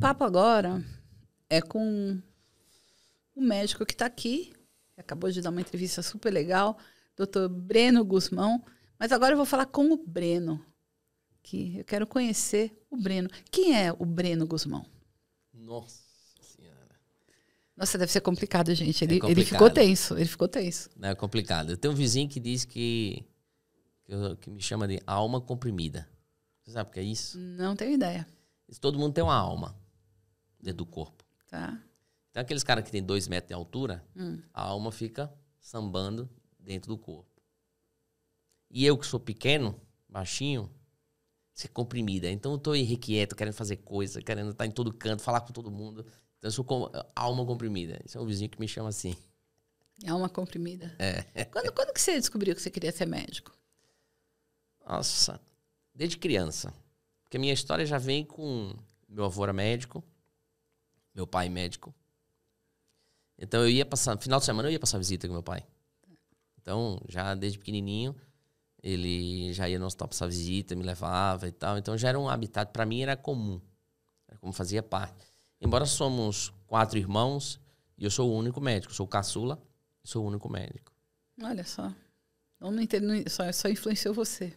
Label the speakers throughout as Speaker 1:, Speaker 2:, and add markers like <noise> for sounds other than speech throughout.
Speaker 1: papo agora é com o médico que está aqui, que acabou de dar uma entrevista super legal, doutor Breno Guzmão. Mas agora eu vou falar com o Breno, que eu quero conhecer o Breno. Quem é o Breno Guzmão?
Speaker 2: Nossa Senhora.
Speaker 1: Nossa, deve ser complicado, gente. É ele, é complicado. ele ficou tenso, ele ficou tenso.
Speaker 2: É complicado. Eu tenho um vizinho que diz que, que, eu, que me chama de alma comprimida. Você sabe o que é isso?
Speaker 1: Não tenho ideia.
Speaker 2: Todo mundo tem uma alma dentro do corpo. Tá. Então, aqueles caras que tem dois metros de altura, hum. a alma fica sambando dentro do corpo. E eu que sou pequeno, baixinho, ser é comprimida. Então eu tô irrequieto, querendo fazer coisa, querendo estar tá em todo canto, falar com todo mundo. Então eu sou com, eh, alma comprimida. Esse é um vizinho que me chama assim.
Speaker 1: É alma comprimida.
Speaker 2: É. Quando,
Speaker 1: quando que você descobriu que você queria ser médico?
Speaker 2: Nossa, desde criança. Porque a minha história já vem com... Meu avô era médico, meu pai é médico. Então eu ia passar, final de semana eu ia passar visita com meu pai. Então, já desde pequenininho, ele já ia nos stop passar visita, me levava e tal. Então já era um habitat, para mim era comum. Era como fazia parte. Embora somos quatro irmãos, e eu sou o único médico, sou caçula, sou o único médico.
Speaker 1: Olha só. Então, não, não entendo, só, só influenciou você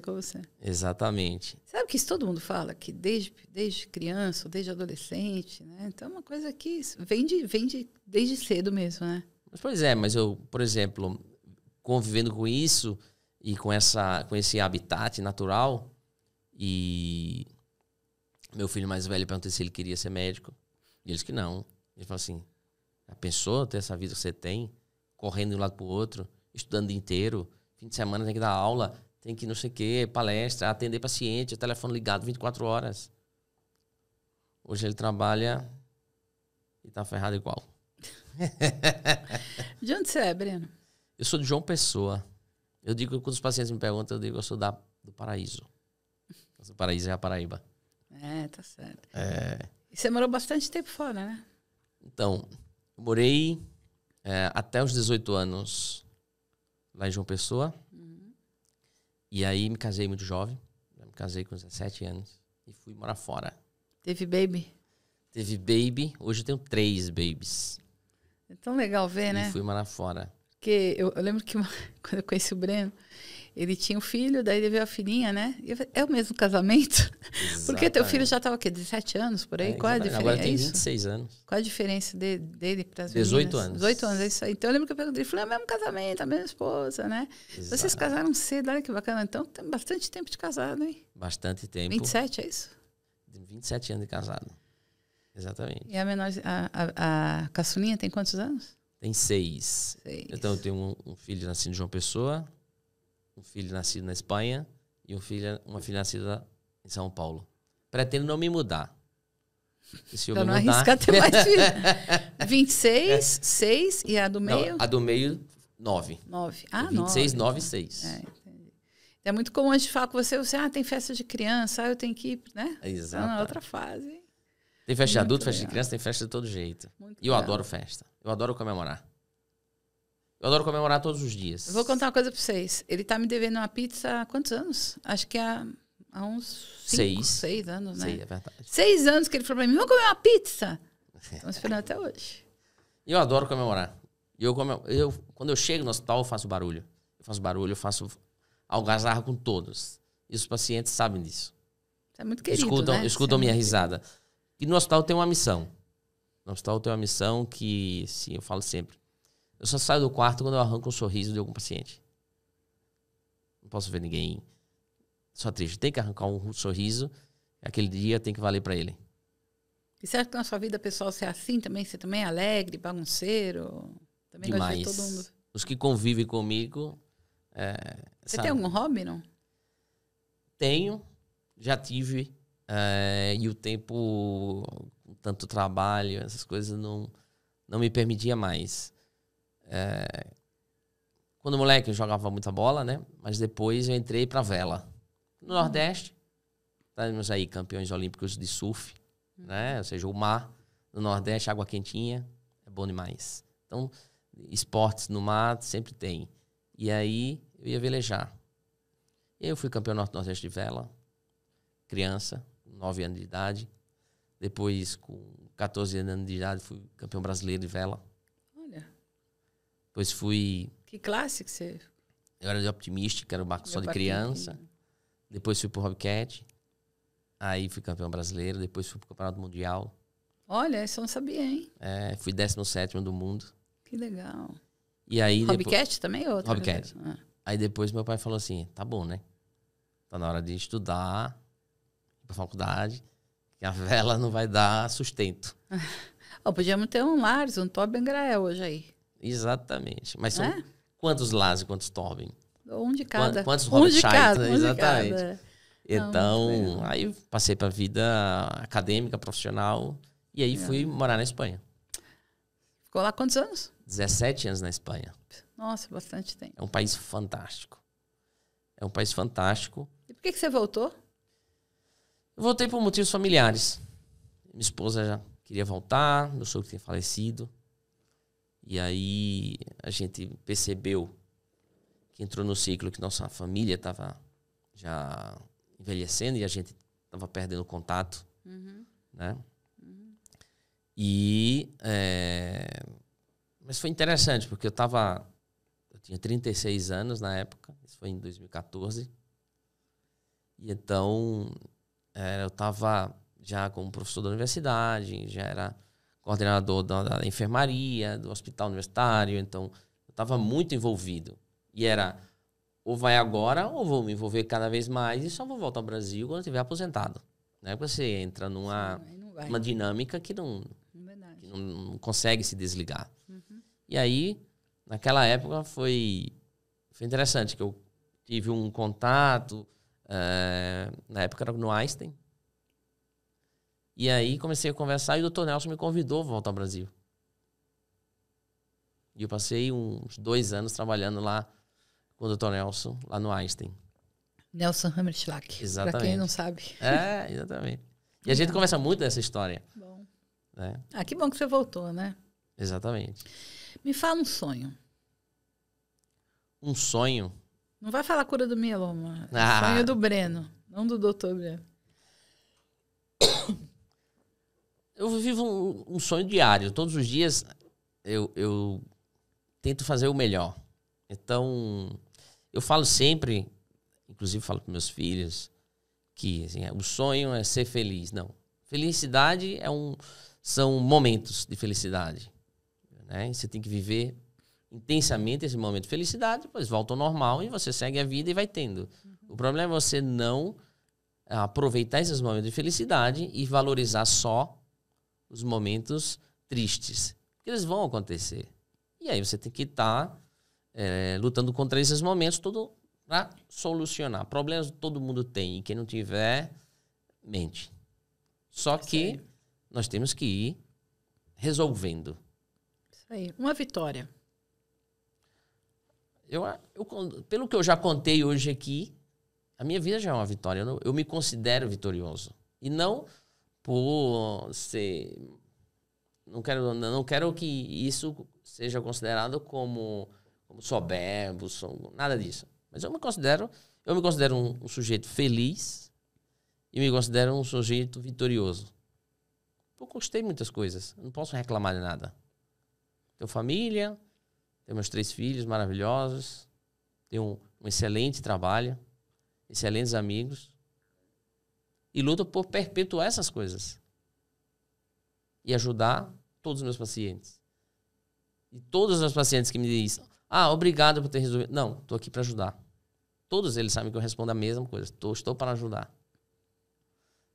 Speaker 1: pegou é você.
Speaker 2: Exatamente.
Speaker 1: Sabe que isso todo mundo fala, que desde, desde criança, desde adolescente, né? Então é uma coisa que vem, de, vem de, desde cedo mesmo, né? Mas, pois
Speaker 2: é, mas eu, por exemplo, convivendo com isso e com, essa, com esse habitat natural, e meu filho mais velho perguntou se ele queria ser médico. E ele disse que não. Ele falou assim, a pessoa ter essa vida que você tem, correndo de um lado para o outro, estudando o dia inteiro, fim de semana tem que dar aula, tem que não sei o quê, palestra, atender paciente, telefone ligado 24 horas. Hoje ele trabalha e tá ferrado igual.
Speaker 1: <laughs> de onde você é, Breno?
Speaker 2: Eu sou de João Pessoa. Eu digo, quando os pacientes me perguntam, eu digo, eu sou da, do Paraíso. O Paraíso é a Paraíba.
Speaker 1: É, tá certo. É... E você morou bastante tempo fora, né?
Speaker 2: Então, eu morei é, até os 18 anos lá em João Pessoa. E aí me casei muito jovem, né, me casei com 17 anos e fui morar fora.
Speaker 1: Teve baby?
Speaker 2: Teve baby, hoje eu tenho três babies.
Speaker 1: É tão legal ver, e né? Fui
Speaker 2: morar fora.
Speaker 1: Porque eu, eu lembro que uma, <laughs> quando eu conheci o Breno, ele tinha um filho, daí ele veio a filhinha, né? é o mesmo casamento? Exatamente. <laughs> Porque teu filho já estava tá o quê? 17 anos por aí? É, Qual a diferença? Agora tem 26 é anos. Qual a diferença de, dele para as 18 meninas? anos. 18 anos, é isso aí. Então eu lembro que eu perguntei, falei, é o mesmo casamento, a mesma esposa, né? Exato. Vocês casaram cedo, olha que bacana. Então tem bastante tempo de casado, hein?
Speaker 2: Bastante tempo. 27, é isso? 27 anos de casado. Exatamente.
Speaker 1: E a menor, a, a, a caçulinha tem quantos anos?
Speaker 2: Tem seis. seis. Então eu tenho um, um, filho nascido de João Pessoa, um filho nascido na Espanha e um filho, uma filha nascida em São Paulo. Pretendo não me mudar. E se eu então, não mudar... arrisca ter mais filhos. 26, 6 e a do meio? Não, a do meio, 9. 9. Ah, 26, 9, e 6. Então.
Speaker 1: É, É muito comum a gente falar com você, você, ah, tem festa de criança, ah, eu tenho que ir, né? Exato. Tá na outra fase.
Speaker 2: Tem festa de adulto, legal. festa de criança, tem festa de todo jeito. Muito e eu legal. adoro festa. Eu adoro comemorar. Eu adoro comemorar todos os dias. Eu
Speaker 1: vou contar uma coisa pra vocês. Ele tá me devendo uma pizza há quantos anos? Acho que há, há uns cinco, seis. seis anos, né? Seis, é verdade. Seis anos que ele falou pra mim, vamos comer uma pizza. Estamos <laughs> esperando até hoje.
Speaker 2: Eu adoro comemorar. Eu, eu, quando eu chego no hospital, eu faço barulho. Eu faço barulho, eu faço algazarra com todos. E os pacientes sabem disso.
Speaker 1: Você é muito querido, escutam, né? Escutam é minha
Speaker 2: risada. E no hospital tem uma missão. No hospital tem uma missão que, sim, eu falo sempre. Eu só saio do quarto quando eu arranco um sorriso de algum paciente. Não posso ver ninguém só triste. Tem que arrancar um sorriso. Aquele dia tem que valer para ele.
Speaker 1: E será que na sua vida pessoal você é assim também? Você também é alegre, bagunceiro? Também Demais. gosta de todo mundo?
Speaker 2: Os que convivem comigo... É, você sabe? tem algum hobby, não? Tenho. Já tive. É, e o tempo, tanto trabalho, essas coisas não, não me permitia mais. É, quando moleque eu jogava muita bola, né? Mas depois eu entrei para vela. No Nordeste, estamos aí campeões olímpicos de surf, né? Ou seja, o mar no Nordeste, água quentinha, é bom demais. Então, esportes no mar sempre tem. E aí eu ia velejar. E aí eu fui campeão norte-nordeste de vela, criança, 9 anos de idade. Depois, com 14 anos de idade, fui campeão brasileiro de vela. Olha. Depois fui.
Speaker 1: Que classe que você.
Speaker 2: Eu era de optimista, que era barco só de criança. Depois fui pro Hobcat. Aí fui campeão brasileiro. Depois fui pro Campeonato Mundial.
Speaker 1: Olha, isso eu não sabia, hein?
Speaker 2: É, fui 17 do mundo.
Speaker 1: Que legal. E aí. Hobcat também é outro. Né? Hobcat. Ah.
Speaker 2: Aí depois meu pai falou assim: tá bom, né? Tá na hora de estudar para a faculdade, que a vela não vai dar sustento.
Speaker 1: oh, <laughs> podíamos ter um Lars, um Tobin Grael hoje aí.
Speaker 2: Exatamente. Mas são é? quantos Lars e quantos Tobin?
Speaker 1: Um de cada. Quantos Robert um de cada, um Exatamente. De é. cada. Então, aí
Speaker 2: passei para a vida acadêmica, profissional, e aí fui é. morar na Espanha.
Speaker 1: Ficou lá quantos anos?
Speaker 2: 17 anos na Espanha.
Speaker 1: Nossa, bastante tempo.
Speaker 2: É um país fantástico. É um país fantástico.
Speaker 1: E por que, que você voltou? Eu voltei por motivos familiares. Minha
Speaker 2: esposa já queria voltar, meu sogro tinha falecido. E aí a gente percebeu que entrou no ciclo que nossa família estava já envelhecendo e a gente estava perdendo contato, uhum. né? Uhum. E é... mas foi interessante porque eu estava eu tinha 36 anos na época, isso foi em 2014. E então eu estava já como professor da universidade, já era coordenador da, da enfermaria, do hospital universitário, então eu estava muito envolvido. E era ou vai agora ou vou me envolver cada vez mais e só vou voltar ao Brasil quando estiver aposentado. Né? Você entra numa Sim, uma dinâmica que não, é que não, não, consegue se desligar. Uhum. E aí, naquela época, foi, foi interessante que eu tive um contato, é, na época era no Einstein. E aí comecei a conversar e o Dr. Nelson me convidou a voltar ao Brasil. E eu passei uns dois anos trabalhando lá com o Dr. Nelson, lá no Einstein.
Speaker 1: Nelson Hammerschlag. Exatamente. Pra quem não sabe. É, exatamente.
Speaker 2: E a gente então. conversa muito dessa história. Bom. Né?
Speaker 1: Ah, que bom que você voltou, né?
Speaker 2: Exatamente.
Speaker 1: Me fala um sonho.
Speaker 2: Um sonho?
Speaker 1: Não vai falar cura do mieloma. Ah. Sonho do Breno, não do doutor Breno.
Speaker 2: Eu vivo um, um sonho diário. Todos os dias eu, eu tento fazer o melhor. Então, eu falo sempre, inclusive falo para meus filhos, que assim, o sonho é ser feliz. Não. Felicidade é um, são momentos de felicidade. Né? Você tem que viver intensamente esse momento de felicidade, depois volta ao normal e você segue a vida e vai tendo. Uhum. O problema é você não ah, aproveitar esses momentos de felicidade e valorizar só os momentos tristes. Porque eles vão acontecer. E aí você tem que estar tá, é, lutando contra esses momentos todo para solucionar. Problemas todo mundo tem e quem não tiver, mente. Só que nós temos que ir resolvendo.
Speaker 1: Isso aí. Uma vitória
Speaker 2: eu, eu, pelo que eu já contei hoje aqui, a minha vida já é uma vitória. Eu, eu me considero vitorioso. E não por ser. Não quero, não quero que isso seja considerado como, como soberbo, som, nada disso. Mas eu me considero, eu me considero um, um sujeito feliz e me considero um sujeito vitorioso. Eu conquistei muitas coisas. Não posso reclamar de nada. Tenho família, tenho meus três filhos maravilhosos. Tenho um, um excelente trabalho. Excelentes amigos. E luto por perpetuar essas coisas. E ajudar todos os meus pacientes. E todos os meus pacientes que me dizem: Ah, obrigado por ter resolvido. Não, estou aqui para ajudar. Todos eles sabem que eu respondo a mesma coisa. Tô, estou para ajudar.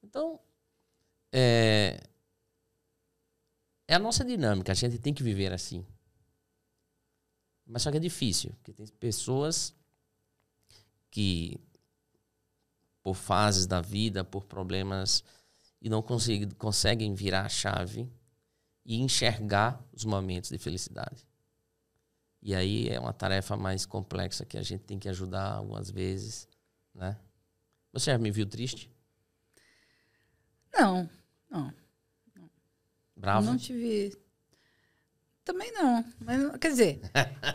Speaker 2: Então, é, é a nossa dinâmica. A gente tem que viver assim. Mas só que é difícil, porque tem pessoas que, por fases da vida, por problemas, e não conseguem, conseguem virar a chave e enxergar os momentos de felicidade. E aí é uma tarefa mais complexa que a gente tem que ajudar algumas vezes, né? Você já me viu triste?
Speaker 1: Não, não. não. Bravo? Não tive também não. Mas, quer dizer,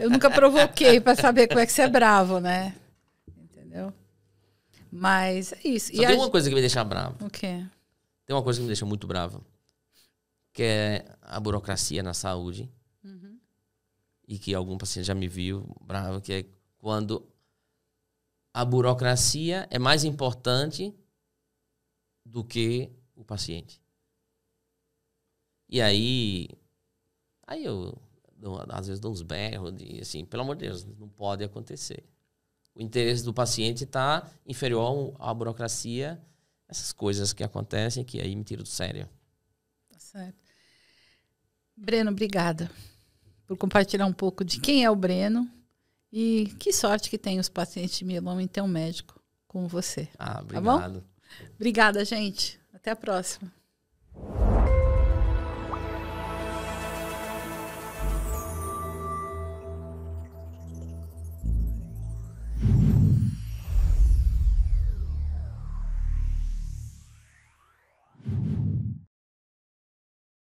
Speaker 1: eu nunca provoquei para saber como é que você é bravo, né? Entendeu? Mas é isso. Só e tem a... uma coisa que me deixa bravo. O quê?
Speaker 2: Tem uma coisa que me deixa muito bravo. Que é a burocracia na saúde. Uhum. E que algum paciente já me viu bravo, que é quando a burocracia é mais importante do que o paciente. E aí, Aí eu, às vezes, dou uns berros de, assim, pelo amor de Deus, não pode acontecer. O interesse do paciente está inferior à burocracia, essas coisas que acontecem que aí me tiro do sério.
Speaker 1: Tá certo. Breno, obrigada por compartilhar um pouco de quem é o Breno e que sorte que tem os pacientes de Milão em ter um médico como você. Ah, obrigado. Tá bom? Obrigada, gente. Até a próxima.